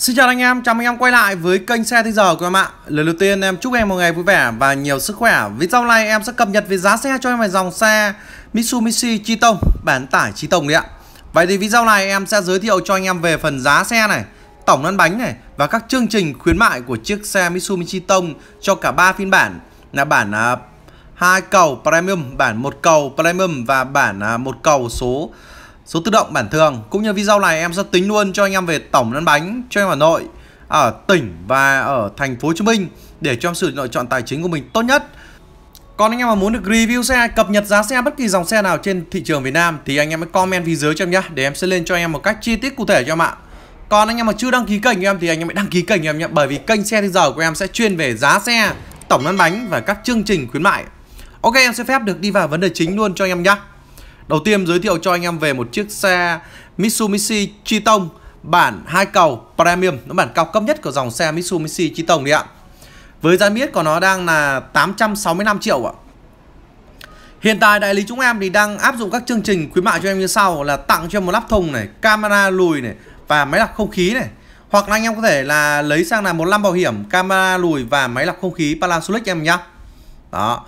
Xin chào anh em, chào mừng anh em quay lại với kênh xe thế giờ của em ạ Lần đầu tiên em chúc em một ngày vui vẻ và nhiều sức khỏe Vì sau này em sẽ cập nhật về giá xe cho em về dòng xe Mitsubishi Triton bản tải Triton đấy ạ Vậy thì video này em sẽ giới thiệu cho anh em về phần giá xe này Tổng lăn bánh này và các chương trình khuyến mại của chiếc xe Mitsubishi Triton cho cả 3 phiên bản Là bản à, hai cầu Premium, bản một cầu Premium và bản à, một cầu số Số tự động bản thường Cũng như video này em sẽ tính luôn cho anh em về tổng lăn bánh cho em ở Nội Ở tỉnh và ở thành phố Hồ Chí Minh Để cho em sự lựa chọn tài chính của mình tốt nhất còn anh em mà muốn được review xe, cập nhật giá xe bất kỳ dòng xe nào trên thị trường Việt Nam thì anh em hãy comment phía dưới cho em nhé để em sẽ lên cho anh em một cách chi tiết cụ thể cho em ạ. Còn anh em mà chưa đăng ký kênh của em thì anh em hãy đăng ký kênh của em nhé bởi vì kênh xe thế giờ của em sẽ chuyên về giá xe, tổng lăn bánh và các chương trình khuyến mại. Ok em sẽ phép được đi vào vấn đề chính luôn cho anh em nhé. Đầu tiên giới thiệu cho anh em về một chiếc xe Mitsubishi Triton bản hai cầu Premium, nó bản cao cấp nhất của dòng xe Mitsubishi Triton đấy ạ. Với giá miết của nó đang là 865 triệu ạ. Hiện tại đại lý chúng em thì đang áp dụng các chương trình khuyến mại cho em như sau là tặng cho em một lắp thùng này, camera lùi này và máy lọc không khí này. Hoặc là anh em có thể là lấy sang là một năm bảo hiểm, camera lùi và máy lọc không khí Panasonic em nhá. Đó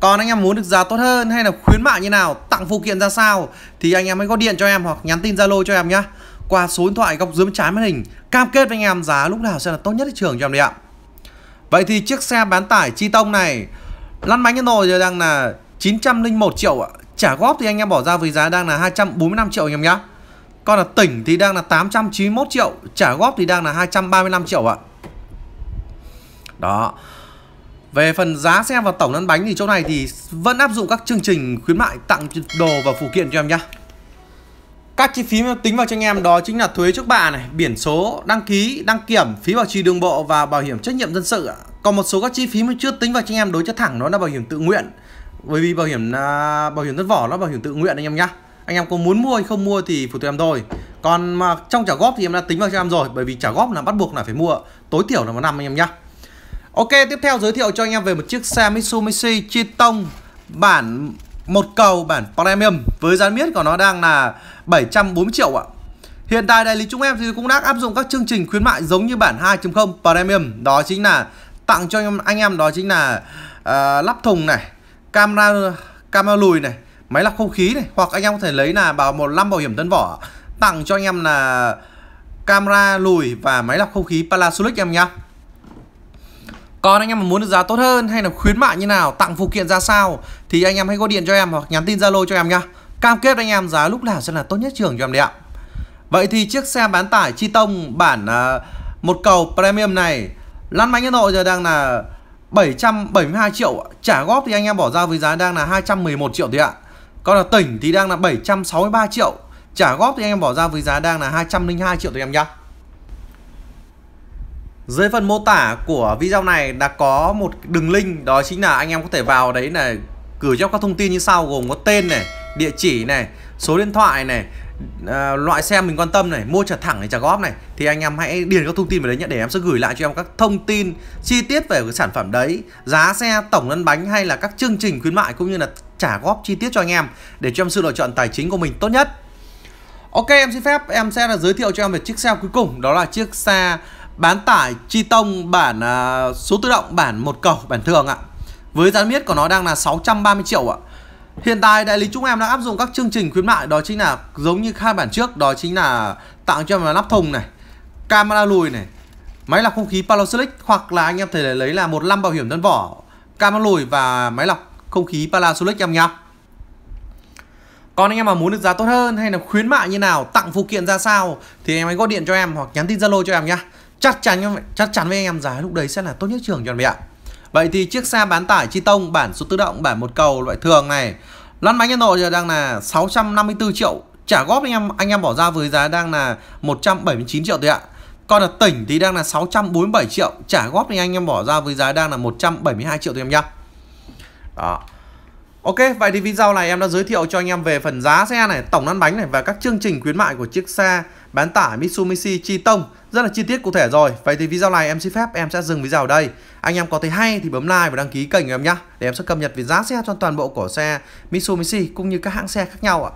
còn anh em muốn được giá tốt hơn hay là khuyến mại như nào tặng phụ kiện ra sao thì anh em hãy gọi điện cho em hoặc nhắn tin zalo cho em nhé qua số điện thoại góc dưới trái màn hình cam kết với anh em giá lúc nào sẽ là tốt nhất thị trường cho em đấy ạ vậy thì chiếc xe bán tải chi tông này lăn bánh nhân rồi giờ đang là 901 triệu ạ trả góp thì anh em bỏ ra với giá đang là 245 triệu anh em nhé còn là tỉnh thì đang là 891 triệu trả góp thì đang là 235 triệu ạ đó về phần giá xe và tổng lăn bánh thì chỗ này thì vẫn áp dụng các chương trình khuyến mại tặng đồ và phụ kiện cho em nhá. Các chi phí tính vào cho anh em đó chính là thuế trước bạ này, biển số, đăng ký, đăng kiểm, phí bảo trì đường bộ và bảo hiểm trách nhiệm dân sự. Còn một số các chi phí mới chưa tính vào cho anh em đối chất thẳng đó là bảo hiểm tự nguyện. Bởi vì bảo hiểm à, bảo hiểm rất vỏ nó bảo hiểm tự nguyện anh em nhá. Anh em có muốn mua hay không mua thì phụ tụi em thôi. Còn mà trong trả góp thì em đã tính vào cho em rồi bởi vì trả góp là bắt buộc là phải mua tối thiểu là một năm anh em nhá. Ok, tiếp theo giới thiệu cho anh em về một chiếc xe Mitsubishi Triton bản một cầu bản premium với giá miết của nó đang là 740 triệu ạ. Hiện tại đại lý chúng em thì cũng đang áp dụng các chương trình khuyến mại giống như bản 2.0 premium, đó chính là tặng cho anh em đó chính là uh, lắp thùng này, camera camera lùi này, máy lọc không khí này hoặc anh em có thể lấy là bảo một năm bảo hiểm tân vỏ tặng cho anh em là camera lùi và máy lọc không khí Panasonic em nhé còn anh em mà muốn được giá tốt hơn hay là khuyến mại như nào tặng phụ kiện ra sao thì anh em hãy gọi điện cho em hoặc nhắn tin zalo cho em nhá cam kết anh em giá lúc nào sẽ là tốt nhất trường cho em đấy ạ vậy thì chiếc xe bán tải chi tông bản uh, một cầu premium này lăn bánh Hà Nội giờ đang là 772 triệu trả góp thì anh em bỏ ra với giá đang là 211 triệu thì ạ còn là tỉnh thì đang là 763 triệu trả góp thì anh em bỏ ra với giá đang là 202 triệu thì em nhá dưới phần mô tả của video này đã có một đường link đó chính là anh em có thể vào đấy là gửi cho các thông tin như sau gồm có tên này, địa chỉ này, số điện thoại này, à, loại xe mình quan tâm này, mua trả thẳng hay trả góp này thì anh em hãy điền các thông tin vào đấy nhé để em sẽ gửi lại cho em các thông tin chi tiết về cái sản phẩm đấy, giá xe, tổng lăn bánh hay là các chương trình khuyến mại cũng như là trả góp chi tiết cho anh em để cho em sự lựa chọn tài chính của mình tốt nhất. Ok em xin phép em sẽ là giới thiệu cho em về chiếc xe cuối cùng đó là chiếc xe bán tải chi tông bản à, số tự động bản một cầu bản thường ạ với giá miết của nó đang là 630 triệu ạ hiện tại đại lý chúng em đang áp dụng các chương trình khuyến mại đó chính là giống như hai bản trước đó chính là tặng cho em là nắp thùng này camera lùi này máy lọc không khí Palosilic hoặc là anh em thể lấy là một năm bảo hiểm thân vỏ camera lùi và máy lọc không khí Palosilic em nhá còn anh em mà muốn được giá tốt hơn hay là khuyến mại như nào, tặng phụ kiện ra sao thì em hãy gọi điện cho em hoặc nhắn tin Zalo cho em nhá chắc chắn chắc chắn với anh em giá lúc đấy sẽ là tốt nhất trường cho anh em ạ vậy thì chiếc xe bán tải chi tông bản số tự động bản một cầu loại thường này lăn bánh Ấn Độ giờ đang là 654 triệu trả góp anh em anh em bỏ ra với giá đang là 179 triệu thôi ạ còn ở tỉnh thì đang là 647 triệu trả góp thì anh em bỏ ra với giá đang là 172 triệu thôi em nhá đó Ok, vậy thì video này em đã giới thiệu cho anh em về phần giá xe này, tổng lăn bánh này và các chương trình khuyến mại của chiếc xe bán tải Mitsubishi Chi Tông rất là chi tiết cụ thể rồi. Vậy thì video này em xin phép em sẽ dừng video ở đây. Anh em có thấy hay thì bấm like và đăng ký kênh của em nhé để em sẽ cập nhật về giá xe cho toàn bộ của xe Mitsubishi cũng như các hãng xe khác nhau ạ.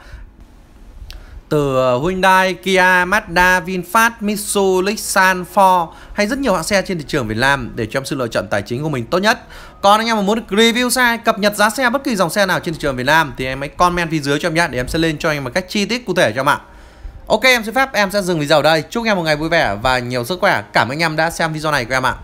Từ ờ, Hyundai, Kia, Mazda, VinFast, Mitsubishi, Nissan, Ford hay rất nhiều hãng xe trên thị trường Việt Nam để cho em sự lựa chọn tài chính của mình tốt nhất. Còn anh em mà muốn review xe, cập nhật giá xe bất kỳ dòng xe nào trên thị trường Việt Nam thì em hãy comment phía dưới cho em nhé để em sẽ lên cho anh em một cách chi tiết cụ thể cho em ạ. Ok em xin phép em sẽ dừng video ở đây Chúc em một ngày vui vẻ và nhiều sức khỏe Cảm ơn anh em đã xem video này của em ạ